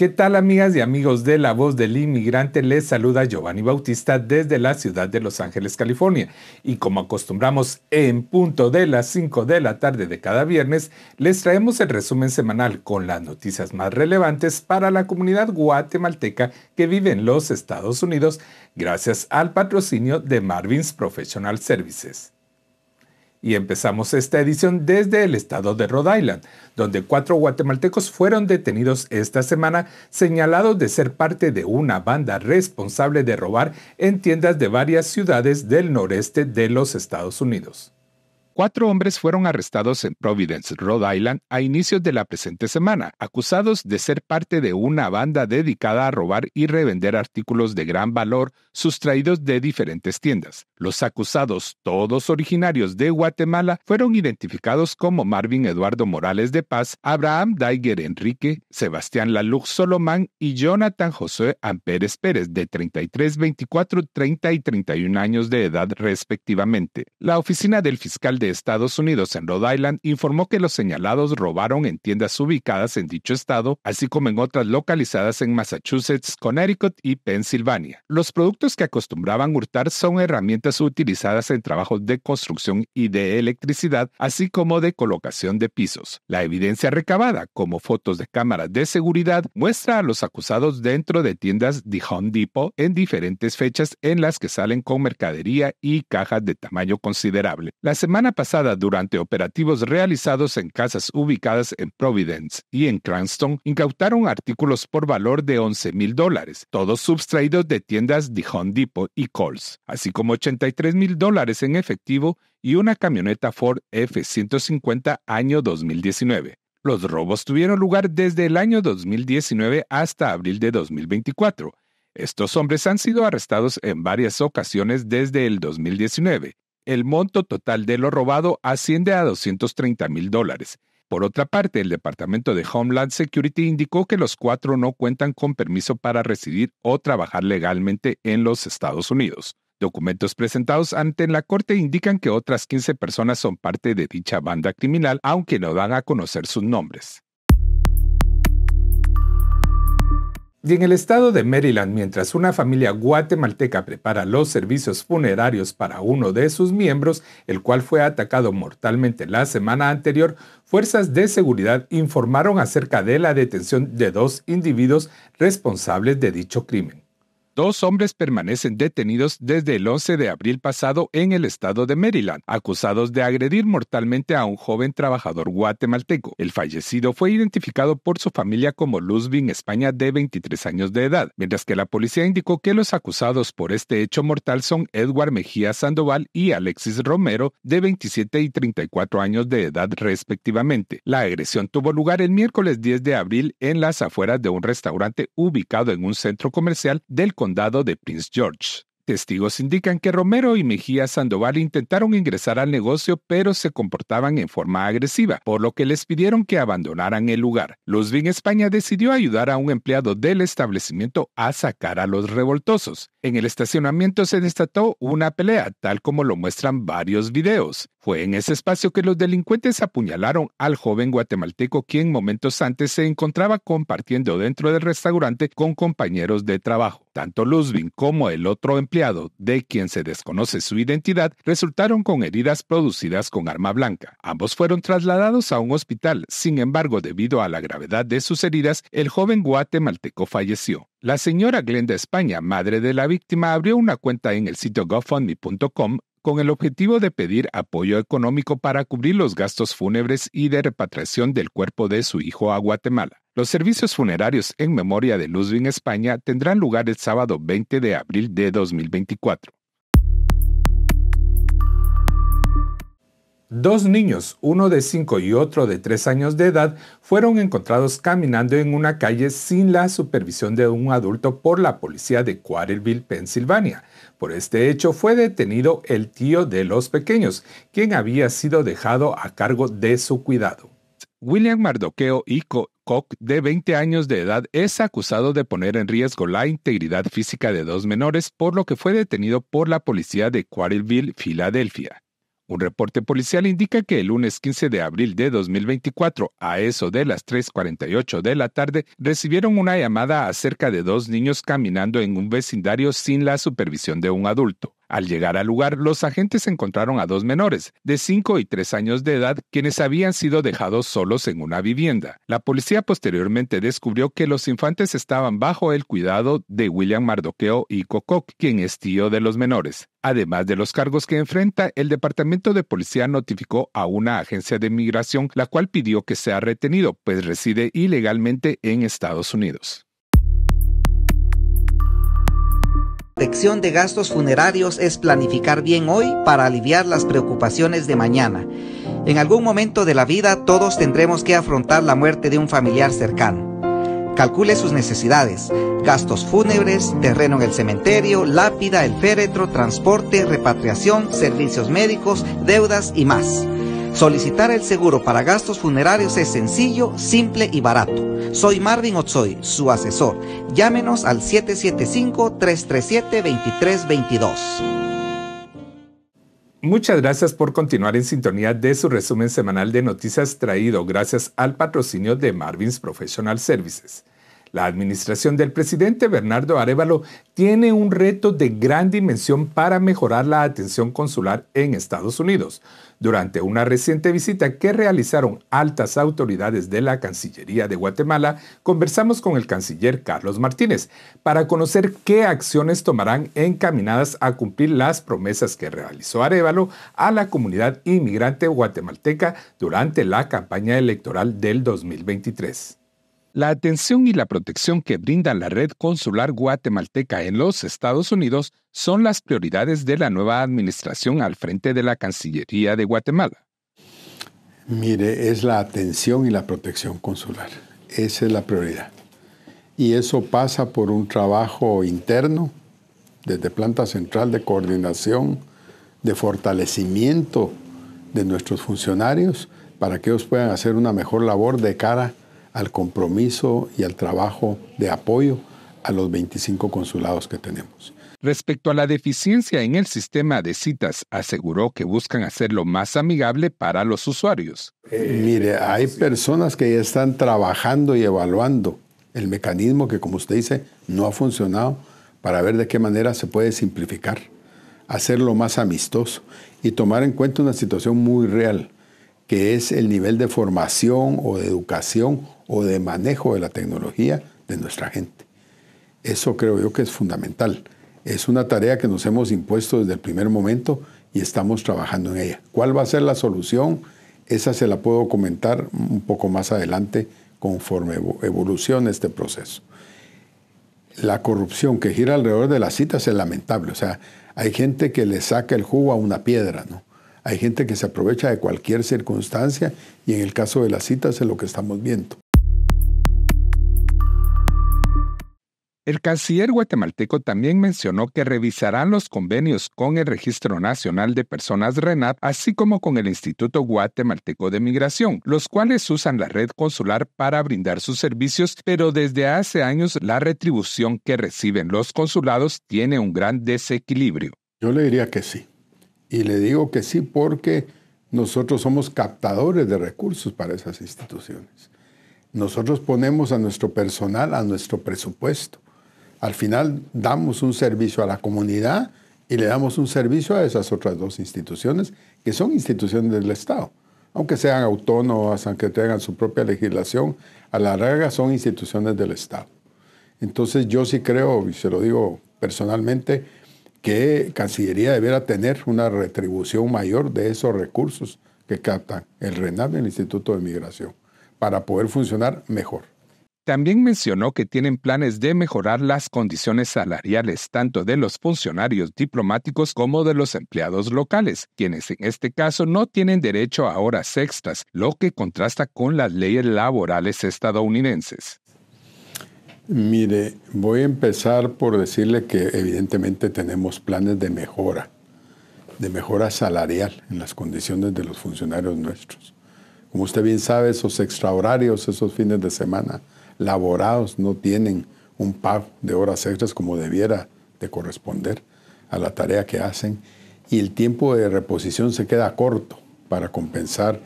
¿Qué tal amigas y amigos de La Voz del Inmigrante? Les saluda Giovanni Bautista desde la ciudad de Los Ángeles, California. Y como acostumbramos en punto de las 5 de la tarde de cada viernes, les traemos el resumen semanal con las noticias más relevantes para la comunidad guatemalteca que vive en los Estados Unidos gracias al patrocinio de Marvin's Professional Services. Y empezamos esta edición desde el estado de Rhode Island, donde cuatro guatemaltecos fueron detenidos esta semana señalados de ser parte de una banda responsable de robar en tiendas de varias ciudades del noreste de los Estados Unidos. Cuatro hombres fueron arrestados en Providence, Rhode Island, a inicios de la presente semana, acusados de ser parte de una banda dedicada a robar y revender artículos de gran valor sustraídos de diferentes tiendas. Los acusados, todos originarios de Guatemala, fueron identificados como Marvin Eduardo Morales de Paz, Abraham Daiger Enrique, Sebastián Lalux Solomán y Jonathan José Amperes Pérez, de 33, 24, 30 y 31 años de edad respectivamente. La oficina del fiscal de Estados Unidos en Rhode Island informó que los señalados robaron en tiendas ubicadas en dicho estado, así como en otras localizadas en Massachusetts, Connecticut y Pensilvania. Los productos que acostumbraban hurtar son herramientas utilizadas en trabajos de construcción y de electricidad, así como de colocación de pisos. La evidencia recabada, como fotos de cámaras de seguridad, muestra a los acusados dentro de tiendas de Home Depot en diferentes fechas en las que salen con mercadería y cajas de tamaño considerable. La semana pasada, durante operativos realizados en casas ubicadas en Providence y en Cranston, incautaron artículos por valor de 11 mil dólares, todos sustraídos de tiendas de Depot y Kohl's, así como 83 mil dólares en efectivo y una camioneta Ford F-150 año 2019. Los robos tuvieron lugar desde el año 2019 hasta abril de 2024. Estos hombres han sido arrestados en varias ocasiones desde el 2019 el monto total de lo robado asciende a 230 mil dólares. Por otra parte, el Departamento de Homeland Security indicó que los cuatro no cuentan con permiso para residir o trabajar legalmente en los Estados Unidos. Documentos presentados ante la Corte indican que otras 15 personas son parte de dicha banda criminal, aunque no dan a conocer sus nombres. Y en el estado de Maryland, mientras una familia guatemalteca prepara los servicios funerarios para uno de sus miembros, el cual fue atacado mortalmente la semana anterior, fuerzas de seguridad informaron acerca de la detención de dos individuos responsables de dicho crimen. Dos hombres permanecen detenidos desde el 11 de abril pasado en el estado de Maryland, acusados de agredir mortalmente a un joven trabajador guatemalteco. El fallecido fue identificado por su familia como Luzvin España de 23 años de edad, mientras que la policía indicó que los acusados por este hecho mortal son Edward Mejía Sandoval y Alexis Romero de 27 y 34 años de edad respectivamente. La agresión tuvo lugar el miércoles 10 de abril en las afueras de un restaurante ubicado en un centro comercial del condado de Prince George. Testigos indican que Romero y Mejía Sandoval intentaron ingresar al negocio, pero se comportaban en forma agresiva, por lo que les pidieron que abandonaran el lugar. Luzvin España decidió ayudar a un empleado del establecimiento a sacar a los revoltosos. En el estacionamiento se desató una pelea, tal como lo muestran varios videos. Fue en ese espacio que los delincuentes apuñalaron al joven guatemalteco quien momentos antes se encontraba compartiendo dentro del restaurante con compañeros de trabajo. Tanto Luzvin como el otro empleado, de quien se desconoce su identidad, resultaron con heridas producidas con arma blanca. Ambos fueron trasladados a un hospital, sin embargo, debido a la gravedad de sus heridas, el joven guatemalteco falleció. La señora Glenda España, madre de la víctima, abrió una cuenta en el sitio GoFundMe.com con el objetivo de pedir apoyo económico para cubrir los gastos fúnebres y de repatriación del cuerpo de su hijo a Guatemala. Los servicios funerarios en memoria de Luzvin España tendrán lugar el sábado 20 de abril de 2024. Dos niños, uno de 5 y otro de 3 años de edad, fueron encontrados caminando en una calle sin la supervisión de un adulto por la policía de Quarterville, Pensilvania. Por este hecho fue detenido el tío de los pequeños, quien había sido dejado a cargo de su cuidado. William Mardoqueo y Koch, de 20 años de edad, es acusado de poner en riesgo la integridad física de dos menores, por lo que fue detenido por la policía de Quarterville, Filadelfia. Un reporte policial indica que el lunes 15 de abril de 2024, a eso de las 3.48 de la tarde, recibieron una llamada acerca de dos niños caminando en un vecindario sin la supervisión de un adulto. Al llegar al lugar, los agentes encontraron a dos menores, de 5 y 3 años de edad, quienes habían sido dejados solos en una vivienda. La policía posteriormente descubrió que los infantes estaban bajo el cuidado de William Mardoqueo y Cococ, quien es tío de los menores. Además de los cargos que enfrenta, el Departamento de Policía notificó a una agencia de migración, la cual pidió que sea retenido, pues reside ilegalmente en Estados Unidos. protección de gastos funerarios es planificar bien hoy para aliviar las preocupaciones de mañana. En algún momento de la vida todos tendremos que afrontar la muerte de un familiar cercano. Calcule sus necesidades, gastos fúnebres, terreno en el cementerio, lápida, el féretro, transporte, repatriación, servicios médicos, deudas y más. Solicitar el seguro para gastos funerarios es sencillo, simple y barato. Soy Marvin Otsoy, su asesor. Llámenos al 775-337-2322. Muchas gracias por continuar en sintonía de su resumen semanal de noticias traído gracias al patrocinio de Marvin's Professional Services. La administración del presidente Bernardo Arevalo tiene un reto de gran dimensión para mejorar la atención consular en Estados Unidos. Durante una reciente visita que realizaron altas autoridades de la Cancillería de Guatemala, conversamos con el canciller Carlos Martínez para conocer qué acciones tomarán encaminadas a cumplir las promesas que realizó Arevalo a la comunidad inmigrante guatemalteca durante la campaña electoral del 2023. La atención y la protección que brinda la red consular guatemalteca en los Estados Unidos son las prioridades de la nueva administración al frente de la Cancillería de Guatemala. Mire, es la atención y la protección consular. Esa es la prioridad. Y eso pasa por un trabajo interno, desde planta central de coordinación, de fortalecimiento de nuestros funcionarios para que ellos puedan hacer una mejor labor de cara al compromiso y al trabajo de apoyo a los 25 consulados que tenemos. Respecto a la deficiencia en el sistema de citas, aseguró que buscan hacerlo más amigable para los usuarios. Eh, mire, hay personas que ya están trabajando y evaluando el mecanismo que, como usted dice, no ha funcionado para ver de qué manera se puede simplificar, hacerlo más amistoso y tomar en cuenta una situación muy real que es el nivel de formación o de educación o de manejo de la tecnología de nuestra gente. Eso creo yo que es fundamental. Es una tarea que nos hemos impuesto desde el primer momento y estamos trabajando en ella. ¿Cuál va a ser la solución? Esa se la puedo comentar un poco más adelante conforme evoluciona este proceso. La corrupción que gira alrededor de las citas es lamentable. O sea, hay gente que le saca el jugo a una piedra, ¿no? Hay gente que se aprovecha de cualquier circunstancia y en el caso de las citas es lo que estamos viendo. El canciller guatemalteco también mencionó que revisarán los convenios con el Registro Nacional de Personas RENAP, así como con el Instituto Guatemalteco de Migración, los cuales usan la red consular para brindar sus servicios, pero desde hace años la retribución que reciben los consulados tiene un gran desequilibrio. Yo le diría que sí. Y le digo que sí porque nosotros somos captadores de recursos para esas instituciones. Nosotros ponemos a nuestro personal, a nuestro presupuesto. Al final damos un servicio a la comunidad y le damos un servicio a esas otras dos instituciones que son instituciones del Estado. Aunque sean autónomas, aunque tengan su propia legislación, a la larga son instituciones del Estado. Entonces yo sí creo, y se lo digo personalmente, que Cancillería debiera tener una retribución mayor de esos recursos que captan el RENAM y el Instituto de Migración para poder funcionar mejor. También mencionó que tienen planes de mejorar las condiciones salariales tanto de los funcionarios diplomáticos como de los empleados locales, quienes en este caso no tienen derecho a horas extras, lo que contrasta con las leyes laborales estadounidenses. Mire, voy a empezar por decirle que evidentemente tenemos planes de mejora, de mejora salarial en las condiciones de los funcionarios nuestros. Como usted bien sabe, esos extrahorarios, esos fines de semana laborados no tienen un pago de horas extras como debiera de corresponder a la tarea que hacen y el tiempo de reposición se queda corto para compensar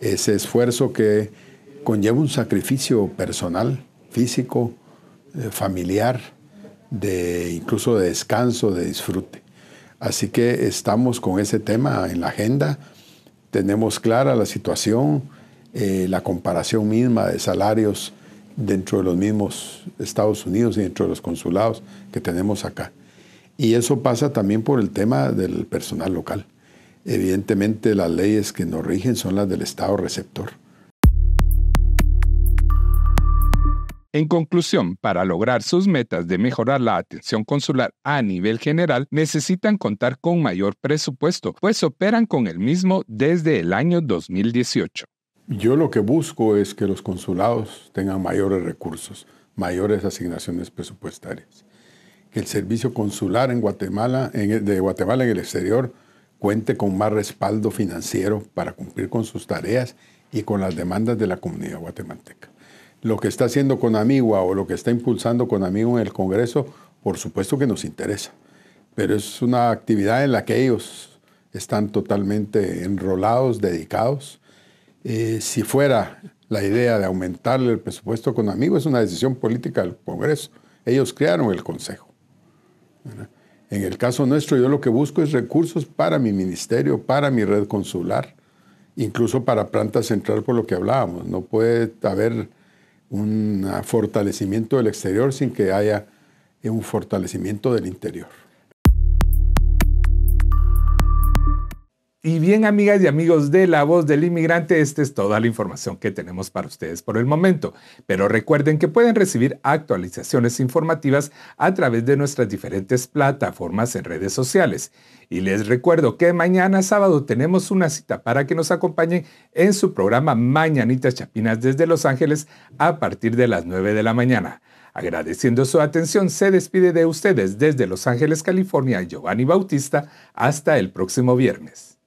ese esfuerzo que conlleva un sacrificio personal, físico, eh, familiar, de incluso de descanso, de disfrute. Así que estamos con ese tema en la agenda, tenemos clara la situación, eh, la comparación misma de salarios dentro de los mismos Estados Unidos y dentro de los consulados que tenemos acá. Y eso pasa también por el tema del personal local. Evidentemente las leyes que nos rigen son las del Estado receptor. En conclusión, para lograr sus metas de mejorar la atención consular a nivel general, necesitan contar con mayor presupuesto, pues operan con el mismo desde el año 2018. Yo lo que busco es que los consulados tengan mayores recursos, mayores asignaciones presupuestarias, que el servicio consular en Guatemala, de Guatemala en el exterior cuente con más respaldo financiero para cumplir con sus tareas y con las demandas de la comunidad guatemalteca lo que está haciendo con Amigua o lo que está impulsando con Amigo en el Congreso, por supuesto que nos interesa, pero es una actividad en la que ellos están totalmente enrolados, dedicados. Eh, si fuera la idea de aumentarle el presupuesto con Amigo, es una decisión política del Congreso. Ellos crearon el Consejo. En el caso nuestro, yo lo que busco es recursos para mi ministerio, para mi red consular, incluso para plantas central, por lo que hablábamos. No puede haber un fortalecimiento del exterior sin que haya un fortalecimiento del interior. Y bien, amigas y amigos de La Voz del Inmigrante, esta es toda la información que tenemos para ustedes por el momento. Pero recuerden que pueden recibir actualizaciones informativas a través de nuestras diferentes plataformas en redes sociales. Y les recuerdo que mañana sábado tenemos una cita para que nos acompañen en su programa Mañanitas Chapinas desde Los Ángeles a partir de las 9 de la mañana. Agradeciendo su atención, se despide de ustedes desde Los Ángeles, California, Giovanni Bautista. Hasta el próximo viernes.